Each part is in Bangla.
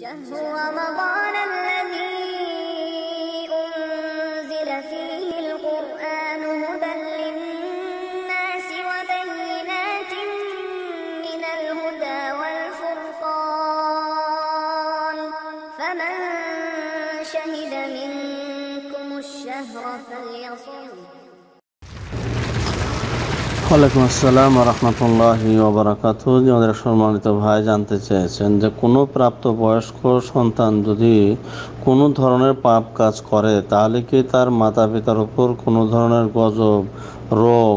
شهر رمضان الذي ওয়ালাইকুম আসসালাম রহমতুল্লাহ ওবরাকাত আমাদের সম্মানিত ভাই জানতে চেয়েছেন যে কোনো প্রাপ্তবয়স্ক সন্তান যদি কোনো ধরনের পাপ কাজ করে তাহলে কি তার মাতা পিতার উপর কোনো ধরনের গজব রোগ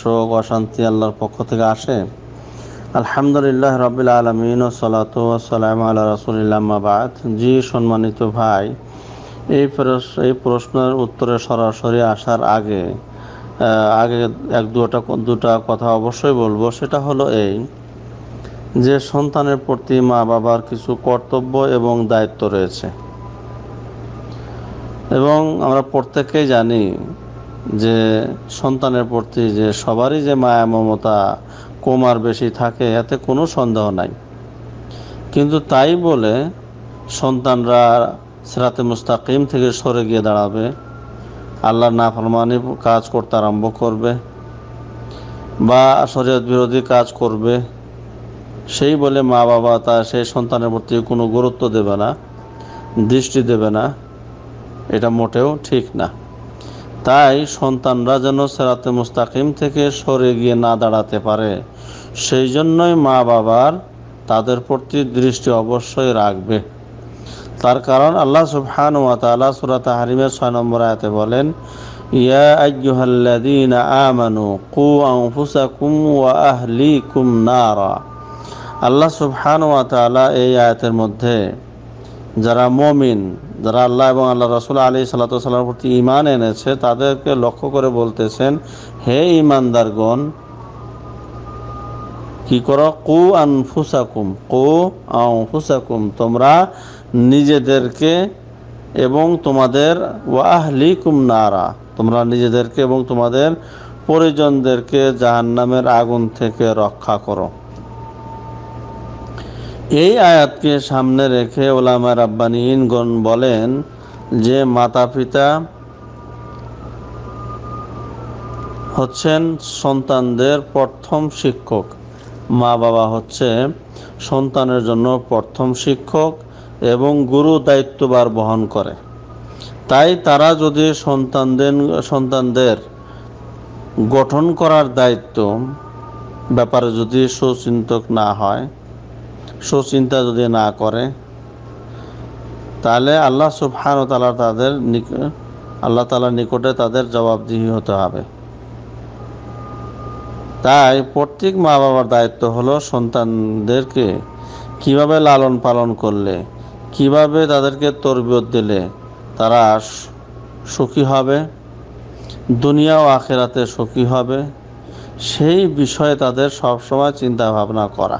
শোক অশান্তি আল্লাহর পক্ষ থেকে আসে আলহামদুলিল্লাহ রবিল আলমিন ও সালাত সালাম আল্লাহ ইলামাবাদ জি সম্মানিত ভাই এই প্রশ্ন এই প্রশ্নের উত্তরে সরাসরি আসার আগে আগে এক দুটা দুটা কথা অবশ্যই বলবো সেটা হলো এই যে সন্তানের প্রতি মা বাবার কিছু কর্তব্য এবং দায়িত্ব রয়েছে এবং আমরা প্রত্যেকেই জানি যে সন্তানের প্রতি যে সবারই যে মায়া মমতা কম আর বেশি থাকে এতে কোনো সন্দেহ নাই কিন্তু তাই বলে সন্তানরা সেরাতে মুস্তাকিম থেকে সরে গিয়ে দাঁড়াবে আল্লাহর নাফরমানি কাজ করতে আরম্ভ করবে বা শরীয়ত বিরোধী কাজ করবে সেই বলে মা বাবা তার সেই সন্তানের প্রতি কোনো গুরুত্ব দেবে না দৃষ্টি দেবে না এটা মোটেও ঠিক না তাই সন্তানরা যেন সেরাতে মুস্তাকিম থেকে সরে গিয়ে না দাঁড়াতে পারে সেই জন্যই মা বাবার তাদের প্রতি দৃষ্টি অবশ্যই রাখবে তার কারণ আল্লাহ সুবহান ওয়া তাআলা সূরা হারিমের ছয় নম্বর আয়াতে বলেন ইয়া আইয়ুহাল্লাযীনা আমানু কু আনফুসাকুম ওয়া আহলিকুম নারা আল্লাহ সুবহান ওয়া তাআলা এই আয়াতের মধ্যে যারা মমিন যারা আল্লাহ এবং আল্লাহ রসুল আলী সাল্লাতামের প্রতি ইমান এনেছে তাদেরকে লক্ষ্য করে বলতেছেন হে ইমানদারগণ কি করো কু আনফুসাকুম কু আনফুসাকুম তোমরা নিজেদেরকে এবং তোমাদের ওয়াহলি কুমনারা তোমরা নিজেদেরকে এবং তোমাদের পরিজনদেরকে জাহান্নামের আগুন থেকে রক্ষা করো এই আয়াতকে সামনে রেখে ওলামা রাব্বানিহীনগণ বলেন যে মাতা পিতা হচ্ছেন সন্তানদের প্রথম শিক্ষক মা বাবা হচ্ছে সন্তানের জন্য প্রথম শিক্ষক এবং গুরু দায়িত্ববার বহন করে তাই তারা যদি সন্তানদের সন্তানদের গঠন করার দায়িত্ব ব্যাপারে যদি সুচিন্তক না হয় সুচিন্তা যদি না করে তাহলে আল্লাহ সুবহান ও তালা তাদের আল্লাহ তালার নিকটে তাদের জবাবদিহি হতে হবে তাই প্রত্যেক মা বাবার দায়িত্ব হলো সন্তানদেরকে কিভাবে লালন পালন করলে কিভাবে তাদেরকে তরবিয়ত দিলে তারা সুখী হবে দুনিয়া ও আখেরাতে সুখী হবে সেই বিষয়ে তাদের সবসময় চিন্তা ভাবনা করা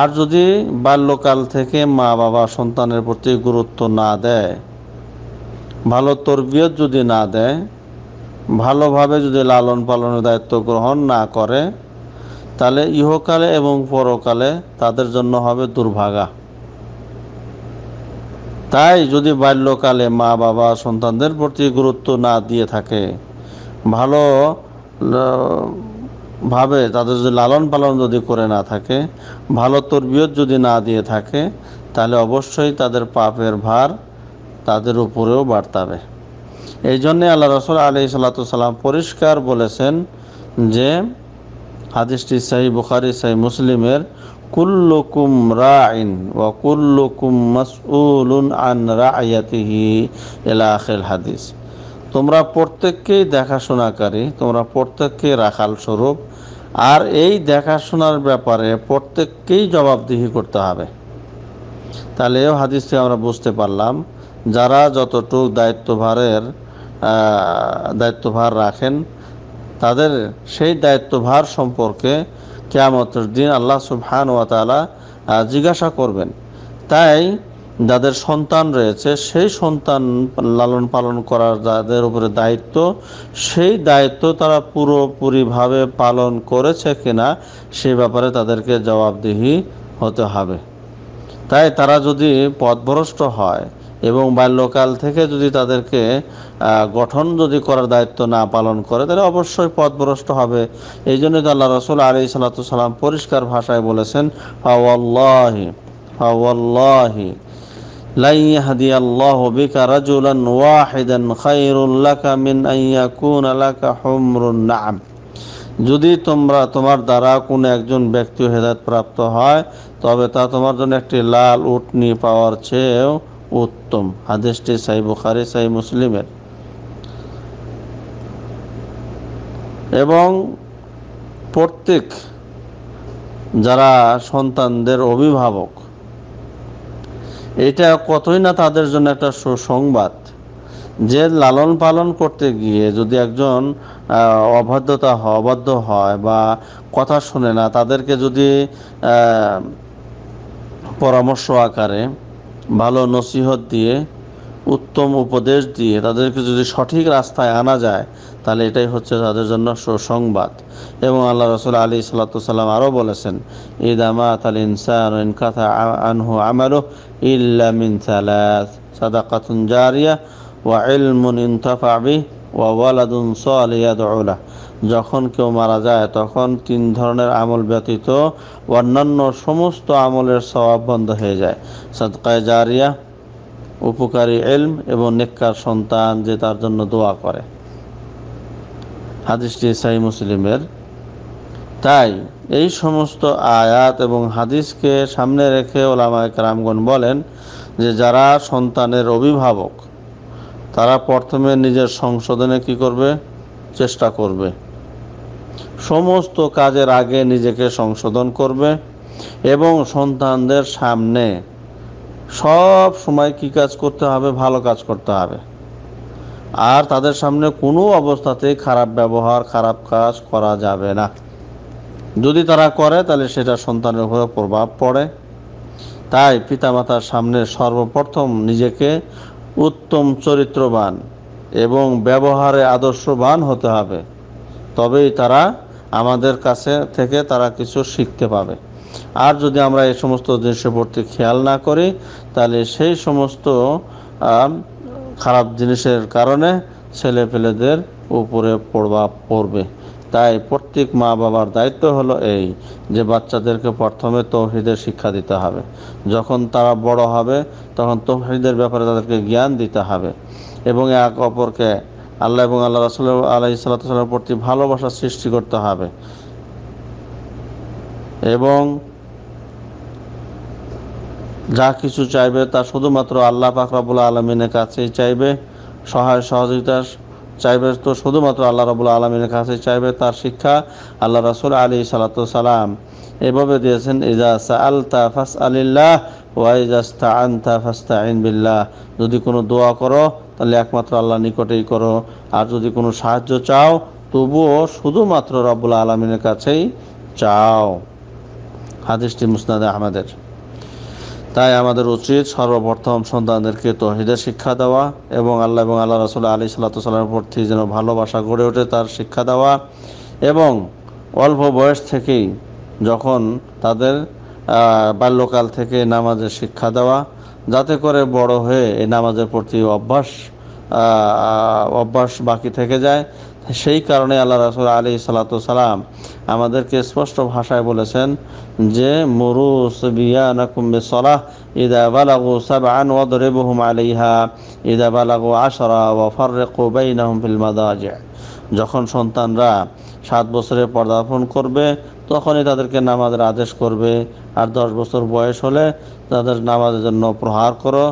আর যদি বাল্যকাল থেকে মা বাবা সন্তানের প্রতি গুরুত্ব না দেয় ভালো তরবিয়ত যদি না দেয় ভালোভাবে যদি লালন পালনের দায়িত্ব গ্রহণ না করে তাহলে ইহকালে এবং পরকালে তাদের জন্য হবে দুর্ভাগা তাই যদি বাল্যকালে মা বাবা সন্তানদের প্রতি গুরুত্ব না দিয়ে থাকে ভালো ভাবে তাদের যদি লালন পালন যদি করে না থাকে ভালো তরবিয়ত যদি না দিয়ে থাকে তাহলে অবশ্যই তাদের পাপের ভার তাদের উপরেও বাড়তাবে এই জন্যে আল্লাহ রসুল আলি সাল্লাম পরিষ্কার বলেছেন যে হাদিসটি সাহি বুখারি সাহি মুসলিমের كلكم راع وكلكم مسؤول عن আন الى اخر الحديث হাদিস তোমরা প্রত্যেককেই দেখাশোনাকারী তোমরা প্রত্যেককে রাখাল স্বরূপ আর এই দেখাশোনার ব্যাপারে প্রত্যেককেই জবাবদিহি করতে হবে তাহলে এও হাদিস থেকে আমরা বুঝতে পারলাম যারা যতটুক দায়িত্বভারের দায়িত্বভার রাখেন তাদের সেই দায়িত্বভার সম্পর্কে কেয়ামতের দিন আল্লাহ সুবহান ও তালা জিজ্ঞাসা করবেন তাই যাদের সন্তান রয়েছে সেই সন্তান লালন পালন করার যাদের উপরে দায়িত্ব সেই দায়িত্ব তারা পুরোপুরিভাবে পালন করেছে কিনা সে ব্যাপারে তাদেরকে জবাবদিহি হতে হবে তাই তারা যদি পথভ্রষ্ট হয় এবং বাল্যকাল থেকে যদি তাদেরকে গঠন যদি করার দায়িত্ব না পালন করে তাহলে অবশ্যই পথভ্রষ্ট হবে এই জন্য তো আল্লাহ রসুল আলি সালাতাম পরিষ্কার ভাষায় বলেছেন যদি তোমরা তোমার দ্বারা কোন একজন ব্যক্তি হেদায়ত প্রাপ্ত হয় তবে তা তোমার জন্য একটি লাল উটনি পাওয়ার চেয়েও উত্তম হাদেশটি সাই বুখারি সাই মুসলিমের এবং প্রত্যেক যারা সন্তানদের অভিভাবক এটা কতই না তাদের জন্য একটা সুসংবাদ যে লালন পালন করতে গিয়ে যদি একজন অবাধ্যতা অবাধ্য হয় বা কথা শোনে না তাদেরকে যদি পরামর্শ আকারে ভালো নসিহত দিয়ে উত্তম উপদেশ দিয়ে তাদেরকে যদি সঠিক রাস্তায় আনা যায় তাহলে এটাই হচ্ছে তাদের জন্য সুসংবাদ এবং আল্লাহ রসুল আলী সাল্লাম আরও বলেছেন ঈদ আমাত আল ইনসান ইনকাথা আনহু আমারো ইল্লা মিন সাদা সাদাকাতুন জারিয়া ওয়া ইলমুন ইনতাফা ওয়ালাদুন সালিয়াদলা যখন কেউ মারা যায় তখন তিন ধরনের আমল ব্যতীত অন্যান্য সমস্ত আমলের স্বভাব বন্ধ হয়ে যায় সদকায় জারিয়া উপকারী এলম এবং নেককার সন্তান যে তার জন্য দোয়া করে হাদিসটি সাই মুসলিমের তাই এই সমস্ত আয়াত এবং হাদিসকে সামনে রেখে ওলামায় কারামগণ বলেন যে যারা সন্তানের অভিভাবক তারা প্রথমে নিজের সংশোধনে কি করবে চেষ্টা করবে সমস্ত কাজের আগে নিজেকে সংশোধন করবে এবং সন্তানদের সামনে সব সময় কি কাজ করতে হবে ভালো কাজ করতে হবে আর তাদের সামনে কোনো অবস্থাতেই খারাপ ব্যবহার খারাপ কাজ করা যাবে না যদি তারা করে তাহলে সেটা সন্তানের উপরে প্রভাব পড়ে তাই পিতামাতার সামনে সর্বপ্রথম নিজেকে উত্তম চরিত্রবান এবং ব্যবহারে আদর্শবান হতে হবে তবেই তারা আমাদের কাছে থেকে তারা কিছু শিখতে পাবে আর যদি আমরা এই সমস্ত জিনিসের প্রতি খেয়াল না করি তাহলে সেই সমস্ত খারাপ জিনিসের কারণে ছেলে ছেলেপেলেদের উপরে প্রভাব পড়বে তাই প্রত্যেক মা বাবার দায়িত্ব হলো এই যে বাচ্চাদেরকে প্রথমে তৌহিদের শিক্ষা দিতে হবে যখন তারা বড় হবে তখন তৌহিদের ব্যাপারে তাদেরকে জ্ঞান দিতে হবে এবং এক অপরকে আল্লাহ এবং আল্লাহ রাসুল আলাহি সাল্লাহ প্রতি ভালোবাসা সৃষ্টি করতে হবে এবং যা কিছু চাইবে তা শুধুমাত্র আল্লাহ পাকরাবুল আলমিনের কাছেই চাইবে সহায় সহযোগিতা চাইবে তো শুধুমাত্র আল্লাহ রবুল আলমীর কাছে চাইবে তার শিক্ষা আল্লাহ রাসুল আলী সালাম এভাবে দিয়েছেন ইজা আলতা ফাস আলিল্লাহ ওয়াইজাস্তা আনতা ফাস্তা আইন বিল্লাহ যদি কোনো দোয়া করো তাহলে একমাত্র আল্লাহ নিকটেই করো আর যদি কোনো সাহায্য চাও তবুও শুধুমাত্র রবুল আলমিনের কাছেই চাও হাদিসটি মুসনাদ আহমেদের তাই আমাদের উচিত সর্বপ্রথম সন্তানদেরকে তহিদের শিক্ষা দেওয়া এবং আল্লাহ এবং আল্লাহ রসুল আলী সাল্লাতামের প্রতি যেন ভালোবাসা গড়ে ওঠে তার শিক্ষা দেওয়া এবং অল্প বয়স থেকেই যখন তাদের বাল্যকাল থেকে নামাজের শিক্ষা দেওয়া যাতে করে বড় হয়ে এই নামাজের প্রতি অভ্যাস অভ্যাস বাকি থেকে যায় সেই কারণে আল্লাহ রাসুল আলী সালাম আমাদেরকে স্পষ্ট ভাষায় বলেছেন যে মরু সুবিয়ানাকুম্বে সলাহ ইদাবালাগু বালাগু সাবআন ওয়াদরিবুহুম আলাইহা ইদা বালাগু আশরা ফর্রে কোবাই নাহম ফিল যখন সন্তানরা সাত বছরে পর্দার্পণ করবে তখনই তাদেরকে নামাজের আদেশ করবে আর দশ বছর বয়স হলে তাদের নামাজের জন্য প্রহার করো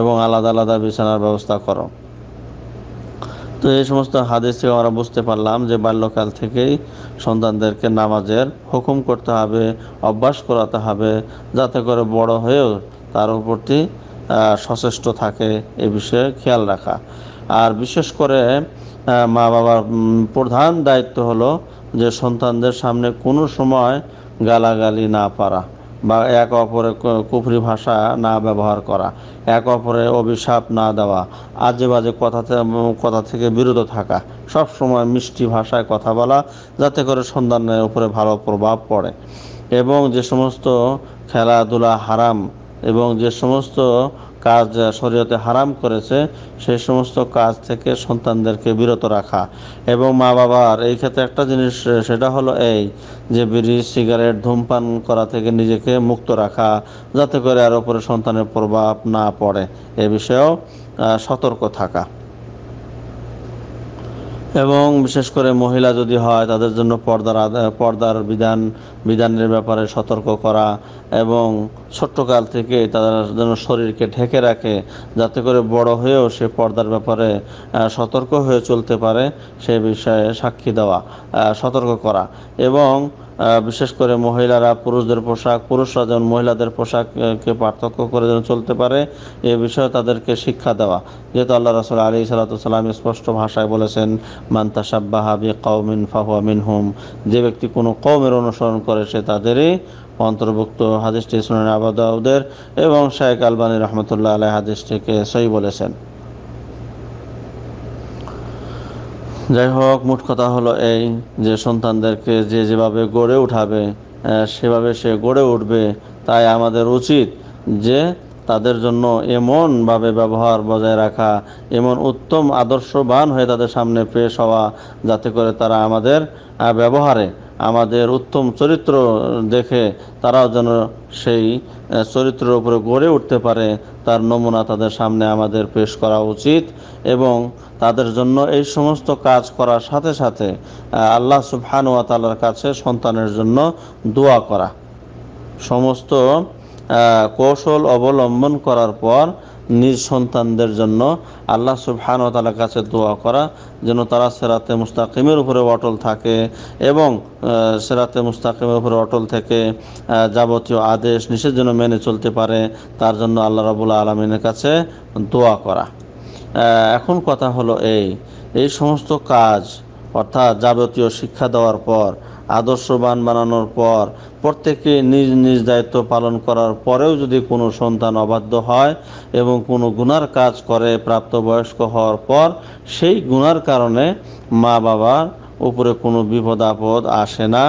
এবং আলাদা আলাদা বিছানার ব্যবস্থা করো তো এই সমস্ত হাদিসে আমরা বুঝতে পারলাম যে বাল্যকাল থেকেই সন্তানদেরকে নামাজের হুকুম করতে হবে অভ্যাস করাতে হবে যাতে করে বড় হয়েও তার উপরটি সচেষ্ট থাকে এ বিষয়ে খেয়াল রাখা আর বিশেষ করে মা বাবার প্রধান দায়িত্ব হলো যে সন্তানদের সামনে কোনো সময় গালাগালি না পারা বা এক অপরের কুফরি ভাষা না ব্যবহার করা এক অপরের অভিশাপ না দেওয়া আজে বাজে কথা কথা থেকে বিরত থাকা সব সময় মিষ্টি ভাষায় কথা বলা যাতে করে সন্তানের উপরে ভালো প্রভাব পড়ে এবং যে সমস্ত খেলাধুলা হারাম এবং যে সমস্ত কাজ শরীয়তে হারাম করেছে সেই সমস্ত কাজ থেকে সন্তানদেরকে বিরত রাখা এবং মা বাবার এই ক্ষেত্রে একটা জিনিস সেটা হলো এই যে বিড়ি সিগারেট ধূমপান করা থেকে নিজেকে মুক্ত রাখা যাতে করে আর ওপরে সন্তানের প্রভাব না পড়ে এ বিষয়েও সতর্ক থাকা এবং বিশেষ করে মহিলা যদি হয় তাদের জন্য পর্দার পর্দার বিধান বিধানের ব্যাপারে সতর্ক করা এবং ছোট্টকাল থেকে তারা যেন শরীরকে ঢেকে রাখে যাতে করে বড় হয়েও সে পর্দার ব্যাপারে সতর্ক হয়ে চলতে পারে সে বিষয়ে সাক্ষী দেওয়া সতর্ক করা এবং বিশেষ করে মহিলারা পুরুষদের পোশাক পুরুষরা যেমন মহিলাদের পোশাককে পার্থক্য করে যেন চলতে পারে এ বিষয়ে তাদেরকে শিক্ষা দেওয়া যেহেতু আল্লাহ রসুল আলী সালাতাম স্পষ্ট ভাষায় বলেছেন মান্তা সাব্বাহাবি কৌমিন ফাহুয়া মিনহুম যে ব্যক্তি কোনো কৌমের অনুসরণ করে সে তাদেরই অন্তর্ভুক্ত হাদিসটি সুনান আবাদাউদের এবং শায়েক আলবানী রহমতুল্লাহ আলাই হাদিসটিকে সই বলেছেন যাই হোক মোট কথা হলো এই যে সন্তানদেরকে যে যেভাবে গড়ে উঠাবে সেভাবে সে গড়ে উঠবে তাই আমাদের উচিত যে তাদের জন্য এমনভাবে ব্যবহার বজায় রাখা এমন উত্তম আদর্শবান হয়ে তাদের সামনে পেশ হওয়া যাতে করে তারা আমাদের ব্যবহারে আমাদের উত্তম চরিত্র দেখে তারাও যেন সেই চরিত্রের উপরে গড়ে উঠতে পারে তার নমুনা তাদের সামনে আমাদের পেশ করা উচিত এবং তাদের জন্য এই সমস্ত কাজ করার সাথে সাথে আল্লাহ সুবহানুয়া তালার কাছে সন্তানের জন্য দোয়া করা সমস্ত কৌশল অবলম্বন করার পর নিজ সন্তানদের জন্য আল্লাহ সুবহান ও তালার কাছে দোয়া করা যেন তারা সেরাতে মুস্তাকিমের উপরে অটল থাকে এবং সেরাতে মুস্তাকিমের উপরে অটল থেকে যাবতীয় আদেশ নিষেধ যেন মেনে চলতে পারে তার জন্য আল্লাহ রাবুল্লা আলমিনের কাছে দোয়া করা এখন কথা হলো এই এই সমস্ত কাজ অর্থাৎ যাবতীয় শিক্ষা দেওয়ার পর আদর্শবান বানানোর পর প্রত্যেকে নিজ নিজ দায়িত্ব পালন করার পরেও যদি কোনো সন্তান অবাধ্য হয় এবং কোনো গুনার কাজ করে প্রাপ্তবয়স্ক হওয়ার পর সেই গুনার কারণে মা বাবার উপরে কোনো বিপদ আপদ আসে না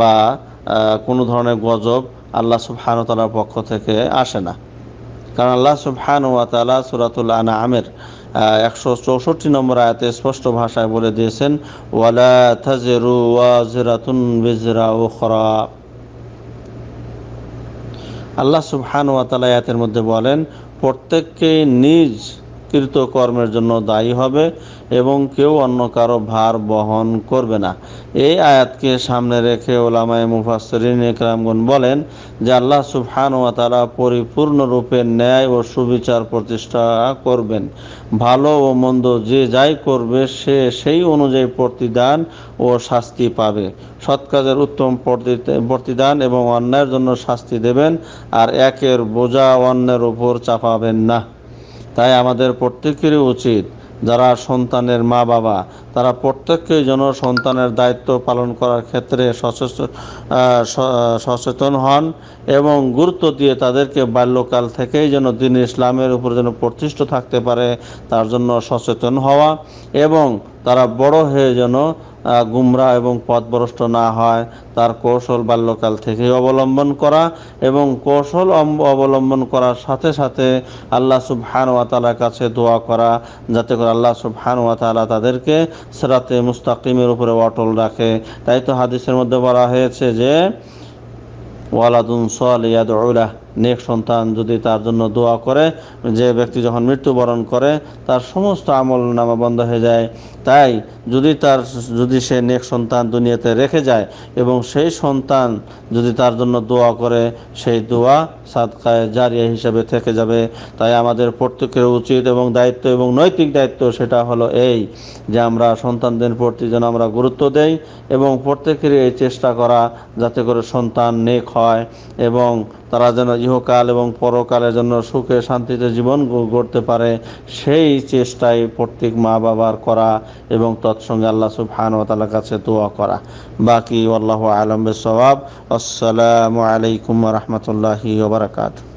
বা কোনো ধরনের গজব আল্লাহ সুবহানতালার পক্ষ থেকে আসে না কারণ আল্লাহ সুবহান ওয়াতালা সুরাতুল আনা আমের একশো চৌষট্টি নম্বর আয়াতে স্পষ্ট ভাষায় বলে দিয়েছেন ওয়ালা থাজেরু ওয়াজরাতুন বিজরা ওখরা আল্লাহ সুবহান ওয়াতালা আয়াতের মধ্যে বলেন প্রত্যেককে নিজ কৃত কর্মের জন্য দায়ী হবে এবং কেউ অন্য কারো ভার বহন করবে না এই আয়াতকে সামনে রেখে ওলামায় মুফাসরিন ইকরামগুন বলেন যে আল্লাহ সুফহান ও তারা পরিপূর্ণরূপে ন্যায় ও সুবিচার প্রতিষ্ঠা করবেন ভালো ও মন্দ যে যাই করবে সে সেই অনুযায়ী প্রতিদান ও শাস্তি পাবে সৎ কাজের উত্তম প্রতিদান এবং অন্যায়ের জন্য শাস্তি দেবেন আর একের বোঝা অন্যের উপর চাপাবেন না তাই আমাদের প্রত্যেকেরই উচিত যারা সন্তানের মা বাবা তারা প্রত্যেককেই যেন সন্তানের দায়িত্ব পালন করার ক্ষেত্রে সচেতন হন এবং গুরুত্ব দিয়ে তাদেরকে বাল্যকাল থেকেই যেন দিন ইসলামের উপর যেন প্রতিষ্ঠ থাকতে পারে তার জন্য সচেতন হওয়া এবং তারা বড় হয়ে যেন গুমরা এবং পথভ্রষ্ট না হয় তার কৌশল বাল্যকাল থেকে অবলম্বন করা এবং কৌশল অবলম্বন করার সাথে সাথে আল্লাহ সুবহান ওয়াতালার কাছে দোয়া করা যাতে করে আল্লাহ সুবহান তালা তাদেরকে সেরাতে মুস্তাকিমের উপরে অটল রাখে তাই তো হাদিসের মধ্যে বলা হয়েছে যে ওয়ালাদুন সাল ইয়াদ নেক সন্তান যদি তার জন্য দোয়া করে যে ব্যক্তি যখন মৃত্যুবরণ করে তার সমস্ত আমল নামা বন্ধ হয়ে যায় তাই যদি তার যদি সে নেক সন্তান দুনিয়াতে রেখে যায় এবং সেই সন্তান যদি তার জন্য দোয়া করে সেই দোয়া সাদকায় জারিয়া হিসাবে থেকে যাবে তাই আমাদের প্রত্যেকের উচিত এবং দায়িত্ব এবং নৈতিক দায়িত্ব সেটা হলো এই যে আমরা সন্তানদের প্রতি যেন আমরা গুরুত্ব দেই এবং প্রত্যেকেরই এই চেষ্টা করা যাতে করে সন্তান নেক হয় এবং তারা যেন ইহকাল এবং পরকালের জন্য সুখে শান্তিতে জীবন গড়তে পারে সেই চেষ্টাই প্রত্যেক মা বাবার করা এবং তৎসঙ্গে আল্লাহ সুফান ও তালার কাছে দোয়া করা বাকি আল্লাহ আলম সবাব আসসালামু আলাইকুম রহমতুল্লাহি ওবরাকাতু